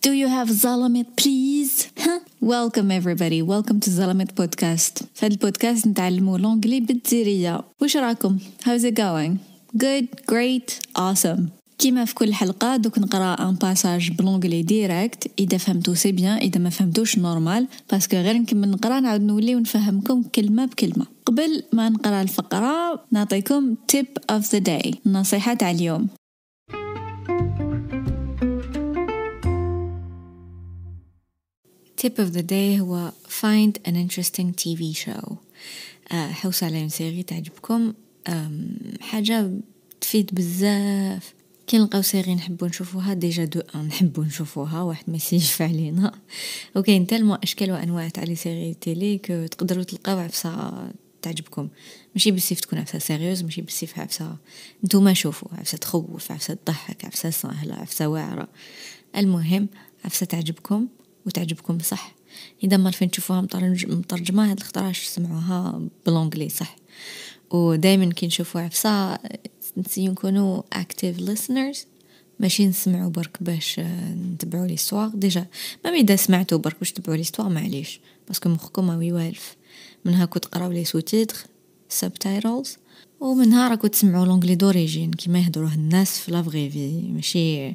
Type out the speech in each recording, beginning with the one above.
Do you have Zalamit, please? Huh? Welcome everybody, welcome to Zalamit podcast. في هذا البودكاست نتعلمو لونجلي بالديرية. وش راكم؟ How's it going? Good, great, awesome. كيما في كل حلقة دوك نقرا ان باساج بلونجلي ديريكت اذا فهمتو سي بيان اذا ما فهمتوش نورمال باسكو غير نكمل نقرا نعاود نولي ونفهمكم كلمة بكلمة قبل ما نقرا الفقرة نعطيكم tip of the day النصيحة تاع اليوم tip of the day هو find an interesting TV show آه حوصة على سيري تعجبكم حاجة تفيد بزاف كي نلقاو سيري نحبو نشوفوها ديجا دو ان نحبو نشوفوها واحد ما يسيجف علينا وكاين تالما اشكال وانواع تاع لي سيري تيلي كو تقدروا تلقاو عفسه تعجبكم ماشي بالسيف تكون عفسه سيريوز ماشي بالسيف عفسه نتوما شوفوا عفسه تخوف عفسه تضحك عفسه ساهله عفسه واعره المهم عفسه تعجبكم وتعجبكم صح اذا ما فين تشوفوها مترجمه هاد الخطره سمعوها بالانجلي صح ودائما كي نشوفوا عفسه نسيو نكونوا اكتيف listeners ماشي نسمعوا برك باش آه، نتبعوا لي سواغ ديجا ما اذا سمعتوا برك باش تبعوا لي سواغ معليش باسكو مخكم ماوي والف منها كنت تقراو لي سو تيتر سبتايتلز ومنها راكو تسمعوا لونجلي دوريجين كيما يهضروه الناس في لافغي في ماشي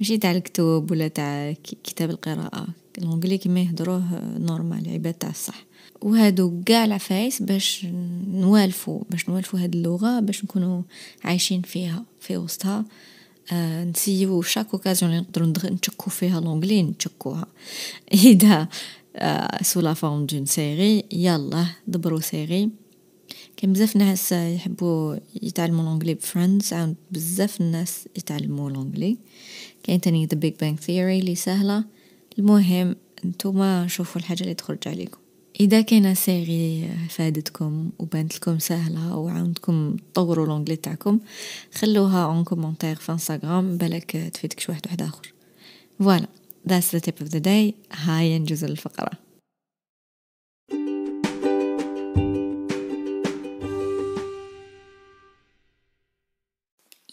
ماشي تاع الكتب ولا تاع كتاب القراءة الانجلي كيما يهدروه نورمال عباد تاع الصح وهادو كاع العفايس باش نوالفو باش نوالفو هاد اللغة باش نكونو عايشين فيها في وسطها آه نسيو شاك اوكازيون اللي نقدرو نتشكو فيها لونجلي نتشكوها اذا آه سو لا فورم دون سيري يلا دبرو سيري كاين بزاف ناس يحبوا يتعلموا الانجلي بفريندز عاون بزاف الناس يتعلموا الانجلي كاين تاني ذا بيج بانج ثيوري اللي سهله المهم نتوما شوفوا الحاجه اللي تخرج عليكم اذا كاينه سيري فادتكم وبانت لكم سهله وعاونتكم تطوروا لونجلي تاعكم خلوها اون كومونتير في انستغرام بالك تفيدك شي واحد واحد اخر فوالا That's the tip of the day هاي نجوز الفقره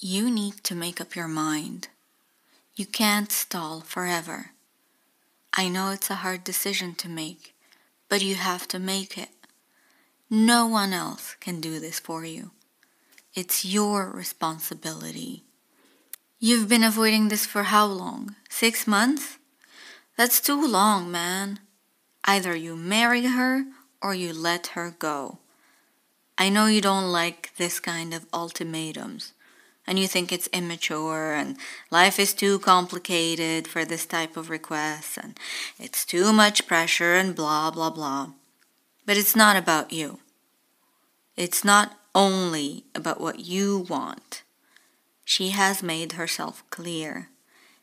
You need to make up your mind. You can't stall forever. I know it's a hard decision to make, but you have to make it. No one else can do this for you. It's your responsibility. You've been avoiding this for how long? Six months? That's too long, man. Either you marry her or you let her go. I know you don't like this kind of ultimatums, and you think it's immature and life is too complicated for this type of request and it's too much pressure and blah blah blah. But it's not about you. It's not only about what you want. She has made herself clear.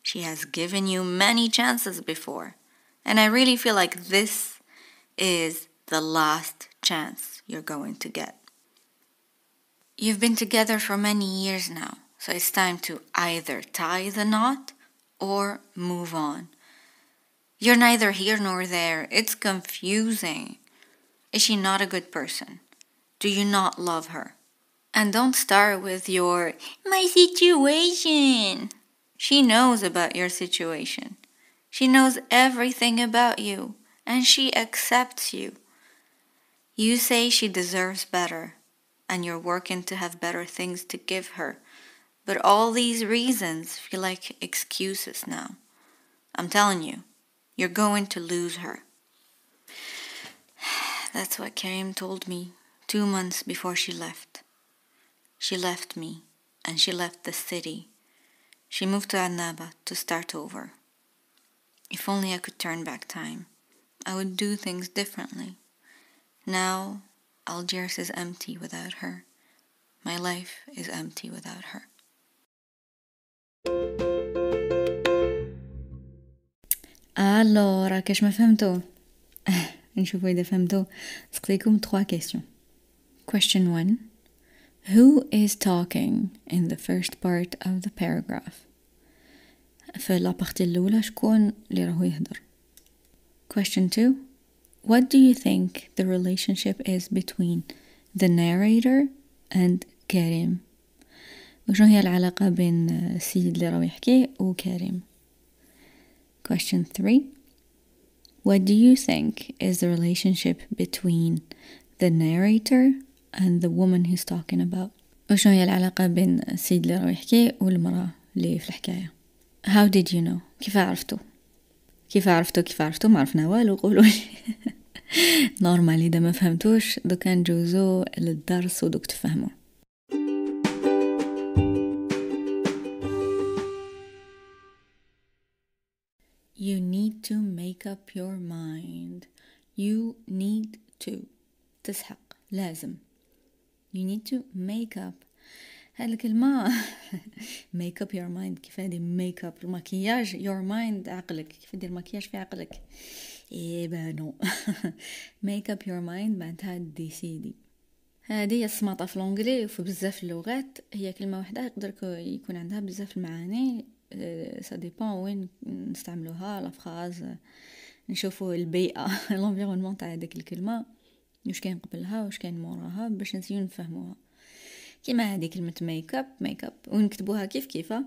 She has given you many chances before. And I really feel like this is the last chance you're going to get. You've been together for many years now, so it's time to either tie the knot or move on. You're neither here nor there. It's confusing. Is she not a good person? Do you not love her? And don't start with your, my situation. She knows about your situation. She knows everything about you, and she accepts you. You say she deserves better and you're working to have better things to give her. But all these reasons feel like excuses now. I'm telling you, you're going to lose her. That's what Karim told me two months before she left. She left me, and she left the city. She moved to Annaba to start over. If only I could turn back time, I would do things differently. Now Algiers is empty without her. My life is empty without her. Allora, كاش ما فهمتو نشوفوا إذا فهمتو سقسيكم 3 questions. Question 1 Who is talking in the first part of the paragraph? في la الأولى شكون اللي راهو يهدر Question 2 what do you think the relationship is between the narrator and Kerim? وشنو هي العلاقة بين السيد اللي يحكي وكريم؟ Question 3 What do you think is the relationship between the narrator and the woman he's talking about? هي العلاقة بين السيد اللي يحكي والمرأة اللي في الحكاية؟ How did you know? كيف عرفتوا؟ كيف عرفتو كيف عرفتو ما عرفنا والو قولوا نورمال اذا ما فهمتوش دوكا نجوزو للدرس ودوك تفهموا You need to make up your mind. You need to. تسحق. لازم. You need to make up. هاد الكلمه ميك اب يور مايند كيف هادي ميك اب المكياج يور مايند عقلك كيف دير المكياج في عقلك اي بانو ميك اب يور مايند معناتها ديسيدي هادي هي السماطه في لونجلي وفي بزاف اللغات هي كلمه واحده يقدر يكون عندها بزاف المعاني سا إيه، ديبون وين نستعملوها لا فراز نشوفوا البيئه لونفيرونمون تاع هذيك الكلمه واش كاين قبلها واش كاين موراها باش نسيو نفهموها كيما هذه كلمه ميك اب ميك اب ونكتبوها كيف كيفه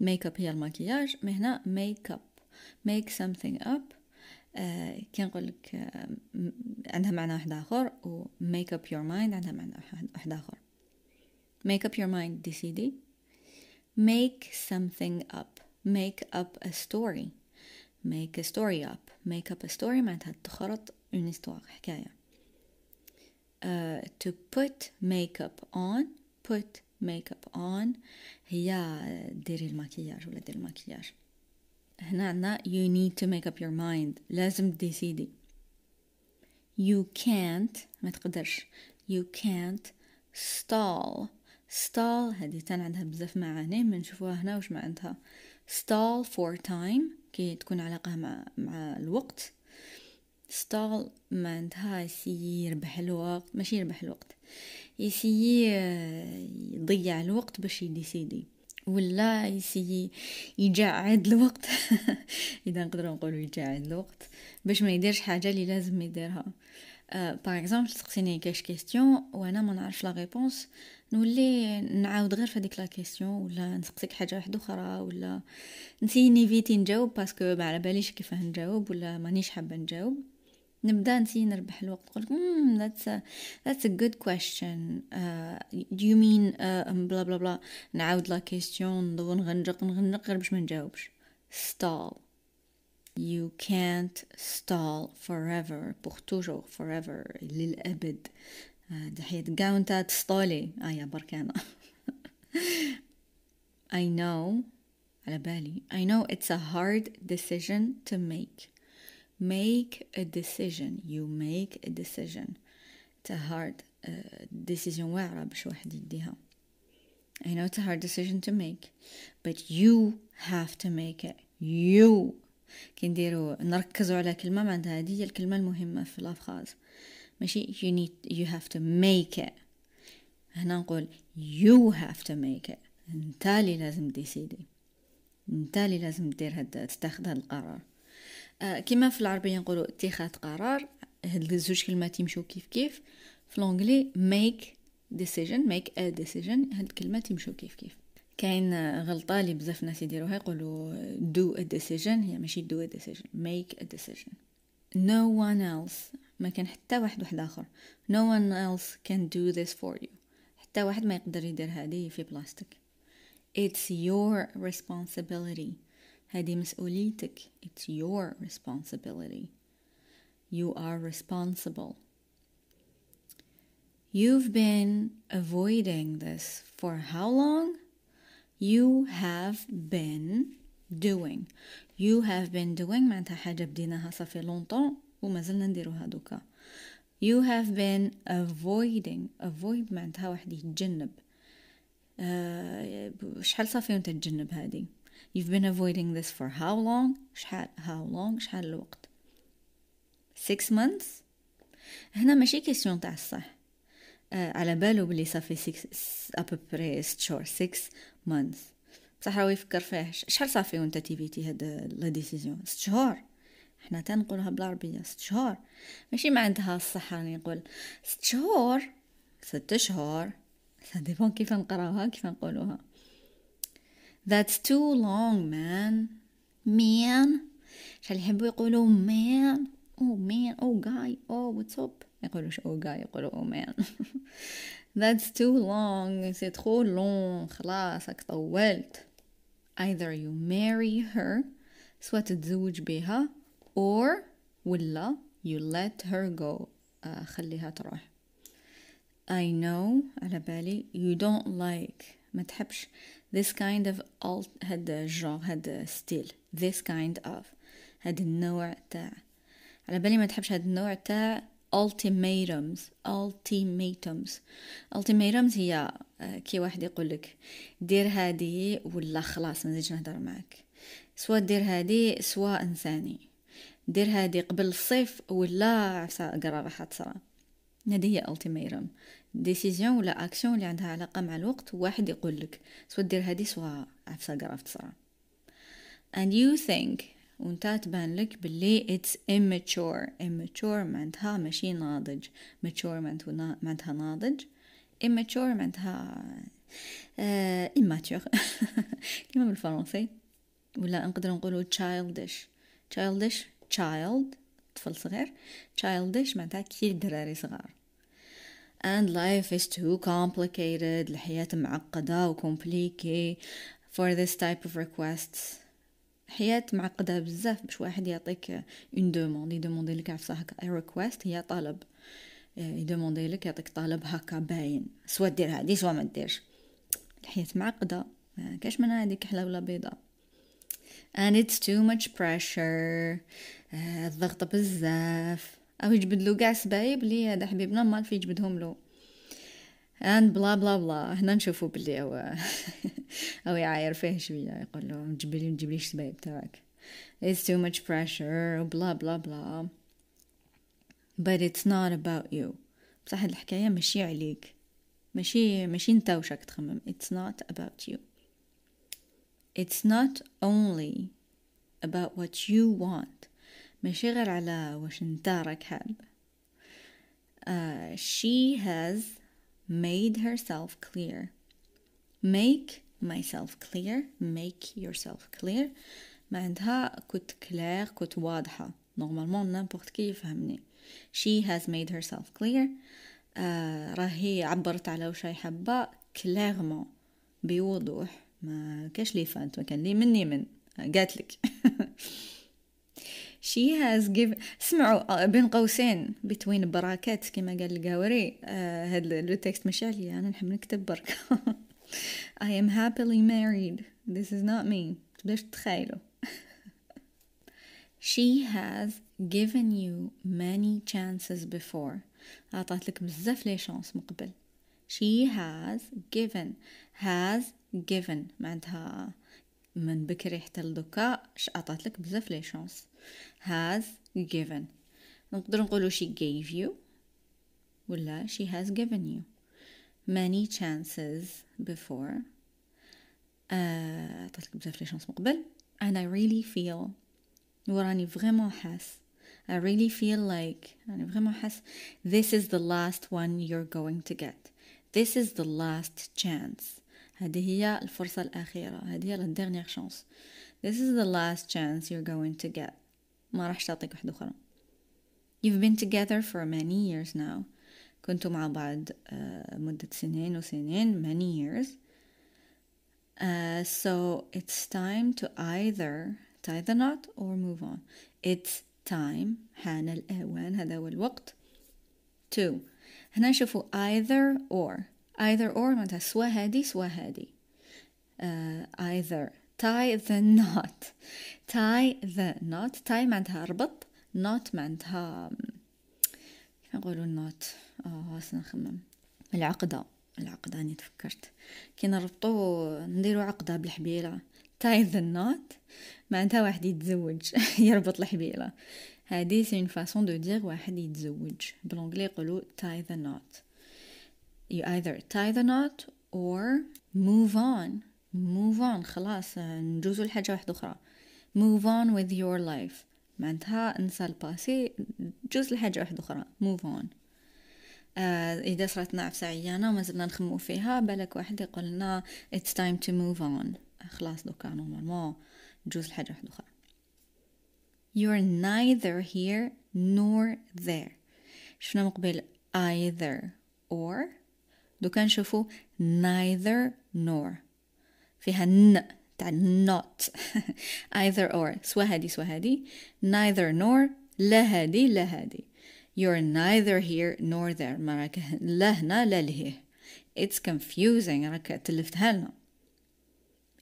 ميك اب هي الماكياج مي هنا ميك اب ميك something اب آه، كي نقول لك آه، عندها معنى واحد اخر و make up your mind عندها معنى واحد اخر make up your mind دي سي دي make something up make up a story make a story up make up a story معناتها تخرط اون histoire حكاية uh, to put makeup on put makeup on هي ديري المكياج ولا ديري المكياج هنا عندنا you need to make up your mind لازم تديسيدي you can't ما تقدرش you can't stall stall هذه تان عندها بزاف معاني ما نشوفوها هنا واش معندها stall for time كي تكون علاقة مع, مع الوقت stall ما عندها يربح الوقت ماشي يربح الوقت يسيي آه، يضيع الوقت باش يديسيدي ولا يسيي يجعد الوقت اذا نقدروا نقولوا يجعد الوقت باش ما يديرش حاجه اللي لازم يديرها باغ اكزومبل تسقسيني كاش كيستيون وانا ما نعرفش لا ريبونس نولي نعاود غير في هذيك لا كيسيون ولا نسقسيك حاجه واحده اخرى ولا نسيني نيفيتي نجاوب باسكو ما على باليش كيفاه نجاوب ولا مانيش حابه نجاوب نبدا نسي نربح الوقت نقول لك ذاتس ذاتس ا جود كويشن دو يو مين بلا بلا بلا نعاود لا كيسيون ندور نغنجق نغنجق غير باش ما نجاوبش ستال يو كانت ستال forever, بور toujours, forever, للأبد. Uh, دحية قاونتا تستالي. آيا آه، بركانا. I know, على بالي, I know it's a hard decision to make. make a decision you make a decision it's a hard uh, decision واعرة باش واحد يديها I know it's a hard decision to make but you have to make it you كي نديرو نركزو على كلمة معناتها هذه هي الكلمة المهمة في لافراز ماشي you need you have to make it هنا نقول you have to make it انت اللي لازم ديسيدي انت اللي لازم دير هاد تاخذ هاد القرار آه، كما في العربيه نقولوا اتخاذ قرار هاد الزوج كلمات يمشوا كيف كيف في الانجلي make decision make a decision هاد الكلمات يمشوا كيف كيف كاين غلطه اللي بزاف ناس يديروها يقولوا do a decision هي ماشي do a decision make a decision no one else ما كان حتى واحد واحد اخر no one else can do this for you حتى واحد ما يقدر يدير هذه في بلاستيك it's your responsibility هذه مسؤوليتك it's your responsibility you are responsible you've been avoiding this for how long you have been doing you have been doing معناتها حاجة بديناها صافي لونطون وما زلنا نديروها دوكا you have been avoiding avoid معناتها واحد يتجنب أه شحال صافي وانت تجنب هذه You've been avoiding this for how long? شحال how long شحال الوقت six months هنا ماشي كيسيون تاع الصح uh, على بالو بلي صافي 6 ابري 6 شهور 6 months بصح راهو يفكر فيه شحال صافي وانت تيفيتي هاد لا ديسيزيون 6 شهور حنا تنقولها بالعربيه 6 شهور ماشي ما عندها الصح راني نقول 6 شهور 6 شهور سا ديبون كيف نقراوها كيف نقولوها That's too long, man. Man. عشان يحبوا يقولوا man. Oh man. Oh guy. Oh what's up. ما يقولوش oh guy يقولوا oh man. That's too long. C'est trop long. خلاصك طولت. Either you marry her, سواء تتزوج بها, or ولا you let her go. Uh, خليها تروح. I know على بالي you don't like ما تحبش this kind of alt هاد الجونغ هاد ستيل this kind of هاد النوع تاع على بالي ما تحبش هاد النوع تاع ultimatums ultimatums ultimatums هي آه، كي واحد يقول لك دير هادي ولا خلاص ما نزيدش نهضر معك سوا دير هادي سوا انساني دير هادي قبل الصيف ولا عفسه قرا راح تصرا هذه هي ultimatum ديسيزيون ولا اكشن اللي عندها علاقه مع الوقت واحد يقول لك سوا دير هادي سوا عفسه قرفت صرا and you think وانت تبان لك باللي it's immature immature معناتها ماشي ناضج mature معناتها ناضج immature معناتها آه immature كيما بالفرنسي ولا نقدر نقولو childish childish child طفل صغير childish معناتها كي دراري صغار and life is too complicated الحياة معقدة و for this type of requests حياة معقدة بزاف باش واحد يعطيك اون دوموند يدوموندي لك عفسه هكا request هي طلب آه، يدوموندي لك يعطيك طلب هكا باين سوا دير هادي سوا ما ديرش الحياة معقدة كاش منها هذيك حلا ولا بيضة and it's too much pressure آه، الضغط بزاف او يجبد له قاع سبايب لي هذا حبيبنا ما في يجبدهم له and بلا بلا بلا هنا نشوفو بلي او او يعاير فيه شويه يقول له جبلي لي مجيب ليش سبايب تاعك it's too much pressure بلا بلا بلا but it's not about you بصح هاد الحكايه ماشي عليك ماشي ماشي نتا وشاك تخمم it's not about you it's not only about what you want ماشي غير على واش راك حاب uh, she has made herself clear make myself clear make yourself clear ما عندها كنت كلير كنت واضحة نورمالمون نيمبورت كي يفهمني she has made herself clear uh, راهي عبرت على واش راهي حابة كليرمون بوضوح ما كاش لي فانت ما كان لي مني من قالت لك she has given سمعوا بين قوسين between براكات كما قال القاوري هاد لو تكست مشالي انا نحب نكتب برك I am happily married this is not me تبداش تتخيلوا she has given you many chances before عطات لك بزاف لي شانس من قبل she has given has given معناتها من بكري حتى لدوكا شاطات لك بزاف لي شونس has given نقدر نقولو شي gave you ولا she has given you many chances before عطات لك بزاف لي شونس من قبل and I really feel وراني فريمون حاس I really feel like راني فريمون حاس this is the last one you're going to get this is the last chance هذه هي الفرصة الأخيرة هذه هي لا ديرنيير شانس This is the last chance you're going to get ما راح تعطيك واحدة أخرى You've been together for many years now كنتوا مع بعض مدة سنين وسنين many years uh, so it's time to either tie the knot or move on it's time حان الأوان هذا هو الوقت to هنا نشوفوا either or either or معناتها سوا هادي سوا هادي uh, either tie the knot tie the knot tie معناتها ربط knot معناتها كيف نقولوا knot اه نخمم العقدة العقدة راني تفكرت كي نربطو نديرو عقدة بالحبيلة tie the knot معناتها واحد يتزوج يربط الحبيلة هادي سي اون فاسون دو دير واحد يتزوج بالانجلي يقولو tie the knot you either tie the knot or move on move on خلاص نجوزو لحاجة واحدة أخرى move on with your life معناتها انسى الباسي جوز لحاجة واحدة أخرى move on uh, إذا صرت عفسة عيانة وما زلنا نخمو فيها بالك واحد يقولنا it's time to move on خلاص دوكا نورمالمون جوز لحاجة واحدة أخرى you're neither here nor there شفنا مقبل either or لو كان نشوفوا neither nor فيها ن تاع not either or سوا هادي سوا هادي neither nor لا هادي لا هادي you're neither here nor there ما راك لا هنا لا لهيه it's confusing راك تلفتها لنا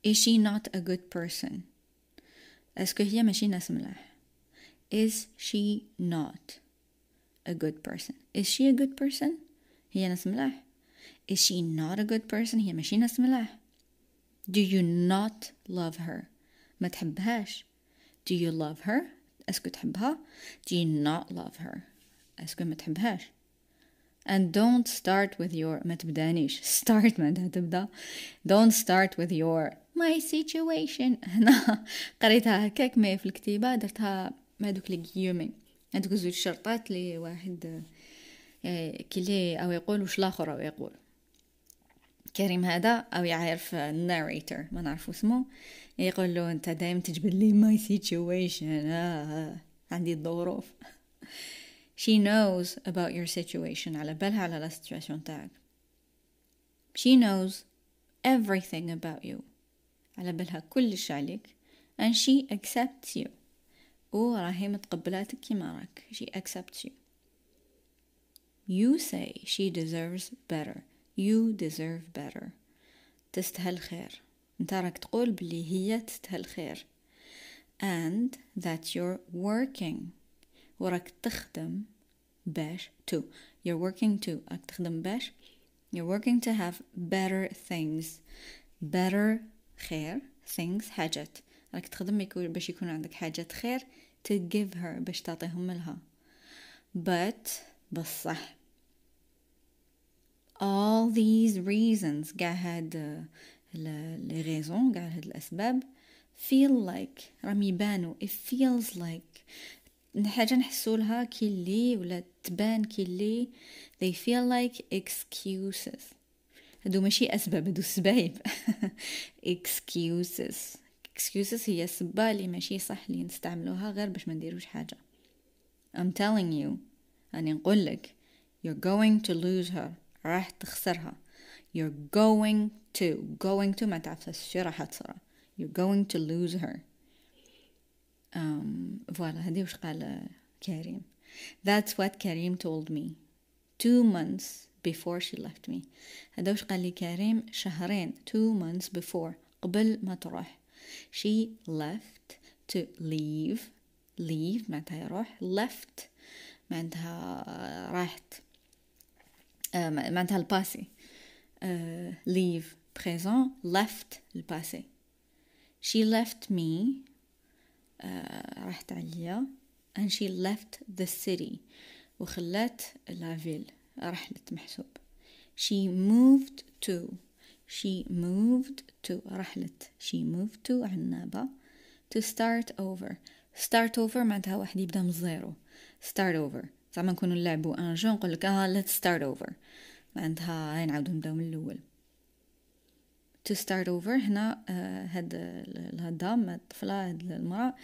is she not a good person اسكو هي ماشي ناس ملاح is she not a good person is she a good person هي ناس ملاح is she not a good person? هي ماشي ناس Do you not love her? ما Do you love her? اسكو تحبها. Do you not love her? اسكو ما And don't start with your ما Start ما تبدا. Don't start with your my situation. أنا قريتها هكاك ما في الكتيبة درتها مع دوك لي هادوك زوج شرطات لي واحد uh, آه، كلي أو يقول وش الآخر أو يقول كريم هذا أو يعرف الناريتر ما نعرف اسمه يقول له أنت دائما تجبد لي ماي سيتويشن آه عندي الظروف she knows about your situation على بالها على لا سيتويشن تاعك she knows everything about you على بالها كلش عليك and she accepts you وراهي متقبلاتك كيما راك she accepts you You say she deserves better. You deserve better. تستاهل خير. انت راك تقول بلي هي تستاهل خير. And that you're working. وراك تخدم باش to. You're working to. راك تخدم باش. You're working to have better things. Better خير. Things حاجات. راك تخدم باش يكون عندك حاجات خير. To give her باش تعطيهم لها. But بصح all these reasons قاع هاد لي غيزون قاع هاد الاسباب feel like راهم يبانو it feels like حاجه نحسو لها كي لي ولا تبان كي لي they feel like excuses هادو ماشي اسباب هادو سبايب excuses excuses هي سبه اللي ماشي صح اللي نستعملوها غير باش ما نديروش حاجه I'm telling you أني نقول لك you're going to lose her راح تخسرها you're going to going to ما تعرف شو راح تصير you're going to lose her um, فوالا هذه وش قال كريم that's what كريم told me two months before she left me هذا وش قال لي كريم شهرين two months before قبل ما تروح she left to leave leave معناتها يروح left معناتها راحت معناتها الباسي ليف بريزون left الباسي she left me راحت عليا and she left the city وخلات لا فيل رحلت محسوب she moved to she moved to رحلت she moved to عنابة to start over start over معناتها واحد يبدا من الزيرو start over زعما نكونو نلعبوا ان جو نقول لك اه ليتس ستارت اوفر عندها هاي نعاودو نبداو من الاول تو ستارت اوفر هنا آه، هاد الهضام هاد الطفله هاد المرا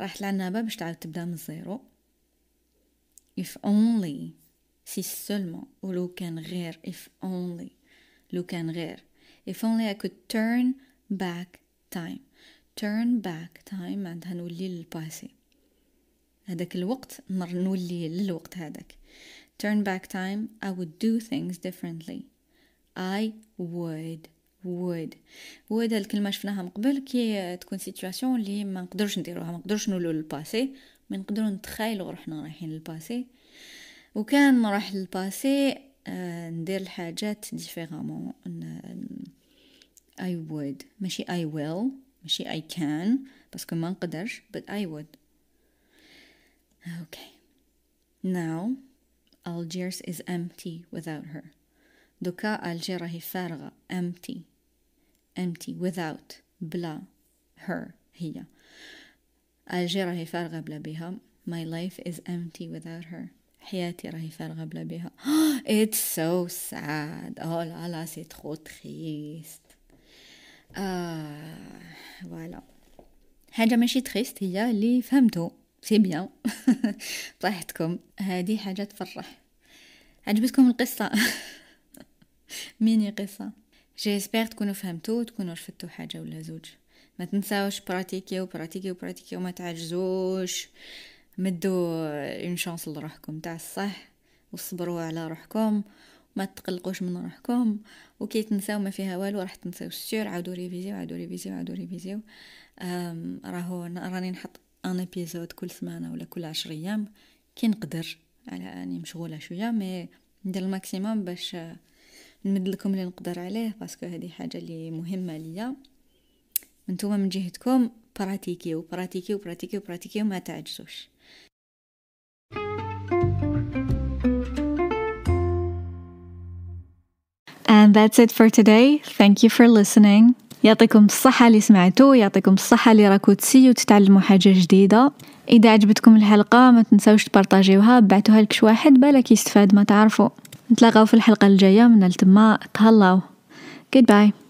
راحت لعنابه باش تعاود تبدا من الزيرو if only سي سولمون ولو كان غير if only لو كان غير if only I could turn back time turn back time عندها نولي للباسي هذاك الوقت نولي للوقت هذاك turn back time I would do things differently I would would would الكلمة شفناها من قبل كي تكون سيتواسيون اللي ما نقدرش نديروها ما نقدرش نولو للباسي ما نقدرو نتخيلوا روحنا رايحين للباسي وكان نروح للباسي آه، ندير الحاجات ديفيرامون I would ماشي I will ماشي I can باسكو ما نقدرش but I would Okay. Now, Algiers is empty without her. دوكا Algiers هي فارغة empty empty without bla, her هي Algiers هي فارغة بلا بها my life is empty without her حياتي راهي فارغة بلا بها it's so sad oh là là c'est trop triste آه ah, voilà حاجة ماشي تريست هي اللي فهمتو سي بيان براحتكم هذه حاجه تفرح عجبتكم القصه ميني قصه جيسبر تكونوا فهمتوا وتكونوا رفدتوا حاجه ولا زوج ما تنساوش براتيكيو براتيكيو براتيكيو وما تعجزوش مدوا اون شانس لروحكم تاع الصح وصبروا على روحكم ما تقلقوش من روحكم وكي تنساو ما فيها والو راح تنساو السير عاودوا ريفيزيو عاودوا ريفيزيو عاودوا ريفيزيو راهو راني نحط ان ابيزود كل سمانه ولا كل عشر ايام كي نقدر على اني مشغوله شويه مي ندير الماكسيموم باش نمد لكم اللي نقدر عليه باسكو هذه حاجه اللي مهمه ليا نتوما من جهتكم براتيكي وبراتيكي وبراتيكي وبراتيكي وما تعجزوش And that's it for today. Thank you for listening. يعطيكم الصحة اللي سمعتو يعطيكم الصحة اللي راكو تسيو تتعلموا حاجة جديدة إذا عجبتكم الحلقة ما تنسوش تبارطاجيوها بعتوها لكش واحد بالك يستفاد ما تعرفوا نتلاقاو في الحلقة الجاية من التماء تهلاو goodbye